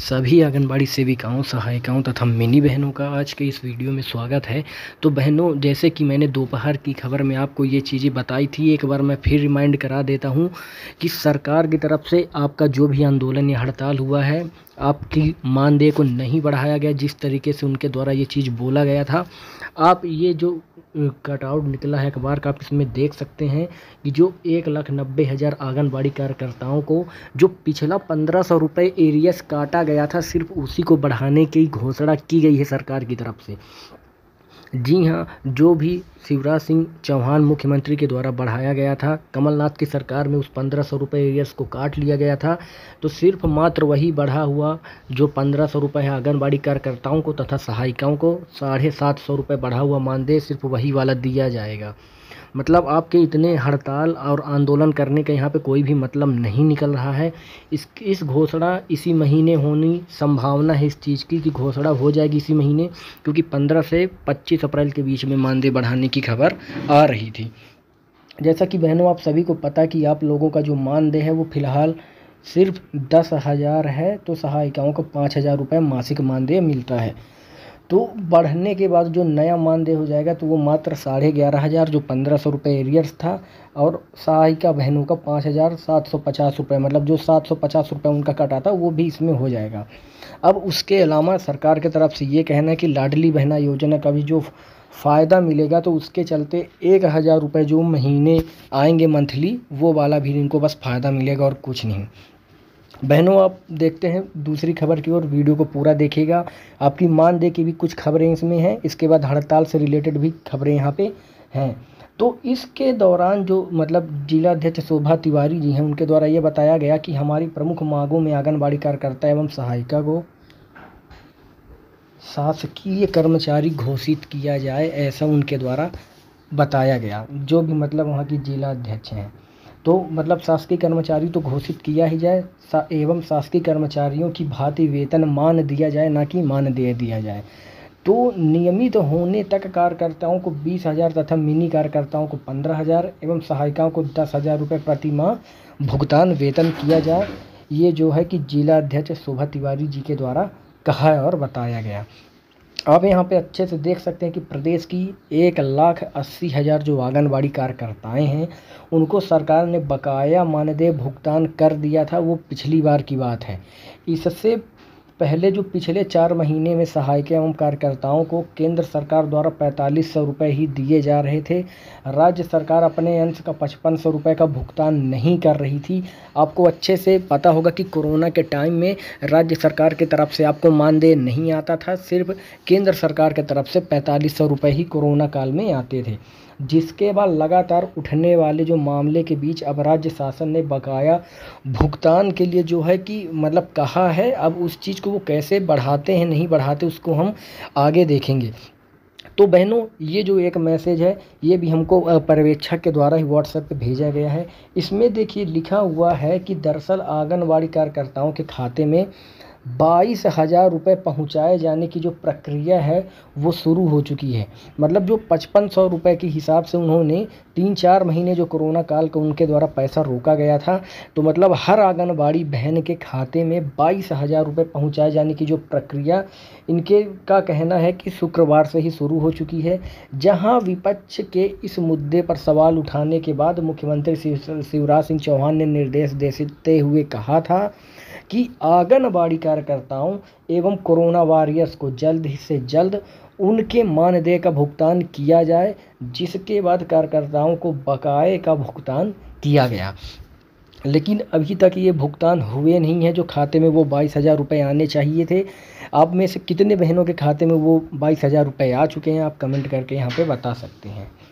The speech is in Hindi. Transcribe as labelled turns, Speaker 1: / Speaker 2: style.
Speaker 1: सभी आंगनबाड़ी सेविकाओं सहायिकाओं तथा मिनी बहनों का आज के इस वीडियो में स्वागत है तो बहनों जैसे कि मैंने दोपहर की खबर में आपको ये चीज़ें बताई थी एक बार मैं फिर रिमाइंड करा देता हूँ कि सरकार की तरफ से आपका जो भी आंदोलन या हड़ताल हुआ है आपकी मानदेय को नहीं बढ़ाया गया जिस तरीके से उनके द्वारा ये चीज़ बोला गया था आप ये जो कटआउट निकला है अखबार का आप इसमें देख सकते हैं कि जो एक लाख नब्बे हज़ार आंगनबाड़ी कार्यकर्ताओं को जो पिछला पंद्रह सौ रुपये एरियस काटा गया था सिर्फ उसी को बढ़ाने की घोषणा की गई है सरकार की तरफ से जी हाँ जो भी शिवराज सिंह चौहान मुख्यमंत्री के द्वारा बढ़ाया गया था कमलनाथ की सरकार में उस पंद्रह सौ रुपये एरियस को काट लिया गया था तो सिर्फ मात्र वही बढ़ा हुआ जो पंद्रह सौ रुपये है आंगनबाड़ी कार्यकर्ताओं को तथा सहायिकाओं को साढ़े सात सौ रुपये बढ़ा हुआ मानदेय सिर्फ वही वाला दिया जाएगा मतलब आपके इतने हड़ताल और आंदोलन करने का यहाँ पे कोई भी मतलब नहीं निकल रहा है इस इस घोषणा इसी महीने होनी संभावना है इस चीज़ की कि घोषणा हो जाएगी इसी महीने क्योंकि पंद्रह से पच्चीस अप्रैल के बीच में मानदेय बढ़ाने की खबर आ रही थी जैसा कि बहनों आप सभी को पता कि आप लोगों का जो मानदेय है वो फ़िलहाल सिर्फ दस हज़ार है तो सहायिकाओं को पाँच हज़ार रुपये मासिक मानदेय मिलता है तो बढ़ने के बाद जो नया मानदेय हो जाएगा तो वो मात्र साढ़े ग्यारह हज़ार जो पंद्रह सौ रुपये एरियर्स था और सहायिका बहनों का पाँच हज़ार सात सौ पचास रुपये मतलब जो सात सौ पचास रुपये उनका कटा था वो भी इसमें हो जाएगा अब उसके अलावा सरकार की तरफ से ये कहना है कि लाडली बहना योजना का भी जो फ़ायदा मिलेगा तो उसके चलते एक हज़ार रुपये जो महीने आएंगे मंथली वो वाला भी इनको बस फ़ायदा मिलेगा और कुछ नहीं बहनों आप देखते हैं दूसरी खबर की ओर वीडियो को पूरा देखिएगा आपकी मान दे की भी कुछ खबरें इसमें हैं इसके बाद हड़ताल से रिलेटेड भी खबरें यहाँ पे हैं तो इसके दौरान जो मतलब जिला अध्यक्ष शोभा तिवारी जी हैं उनके द्वारा ये बताया गया कि हमारी प्रमुख मांगों में आंगनबाड़ी कार्यकर्ता एवं सहायिका को शासकीय कर्मचारी घोषित किया जाए ऐसा उनके द्वारा बताया गया जो भी मतलब वहाँ की जिला अध्यक्ष हैं तो मतलब शासकीय कर्मचारी तो घोषित किया ही जाए सा, एवं शासकीय कर्मचारियों की भांति वेतन मान दिया जाए ना कि मान दे दिया जाए तो नियमित तो होने तक कार्यकर्ताओं को बीस हज़ार तथा मिनी कार्यकर्ताओं को पंद्रह हज़ार एवं सहायिकाओं को दस हज़ार रुपये प्रति माह भुगतान वेतन किया जाए ये जो है कि जिला अध्यक्ष शोभा तिवारी जी के द्वारा कहा और बताया गया आप यहाँ पे अच्छे से देख सकते हैं कि प्रदेश की एक लाख अस्सी हज़ार जो आंगनबाड़ी कार्यकर्ताएँ हैं उनको सरकार ने बकाया मानदेय भुगतान कर दिया था वो पिछली बार की बात है इससे पहले जो पिछले चार महीने में सहायक एवं कार्यकर्ताओं को केंद्र सरकार द्वारा पैंतालीस सौ रुपये ही दिए जा रहे थे राज्य सरकार अपने अंश का पचपन सौ रुपये का भुगतान नहीं कर रही थी आपको अच्छे से पता होगा कि कोरोना के टाइम में राज्य सरकार की तरफ से आपको मानदेय नहीं आता था सिर्फ केंद्र सरकार की तरफ से पैंतालीस सौ रुपये ही कोरोना काल में आते थे जिसके बाद लगातार उठने वाले जो मामले के बीच अब राज्य शासन ने बकाया भुगतान के लिए जो है कि मतलब कहा है अब उस चीज़ को वो कैसे बढ़ाते हैं नहीं बढ़ाते उसको हम आगे देखेंगे तो बहनों ये जो एक मैसेज है ये भी हमको पर्यवेक्षक के द्वारा ही व्हाट्सएप पे भेजा गया है इसमें देखिए लिखा हुआ है कि दरअसल आंगनबाड़ी कार्यकर्ताओं के खाते में बाईस हज़ार रुपये पहुँचाए जाने की जो प्रक्रिया है वो शुरू हो चुकी है मतलब जो पचपन सौ रुपये के हिसाब से उन्होंने तीन चार महीने जो कोरोना काल का उनके द्वारा पैसा रोका गया था तो मतलब हर आंगनबाड़ी बहन के खाते में बाईस हज़ार रुपये पहुँचाए जाने की जो प्रक्रिया इनके का कहना है कि शुक्रवार से ही शुरू हो चुकी है जहाँ विपक्ष के इस मुद्दे पर सवाल उठाने के बाद मुख्यमंत्री शिवराज सिंह चौहान ने निर्देश देते हुए कहा था कि आंगनबाड़ी कार्यकर्ताओं एवं कोरोना वॉरियर्स को जल्द से जल्द उनके मानदेय का भुगतान किया जाए जिसके बाद कार्यकर्ताओं को बकाए का भुगतान किया गया लेकिन अभी तक ये भुगतान हुए नहीं हैं जो खाते में वो बाईस हज़ार रुपये आने चाहिए थे आप में से कितने बहनों के खाते में वो बाईस हज़ार रुपये आ चुके हैं आप कमेंट करके यहाँ पे बता सकते हैं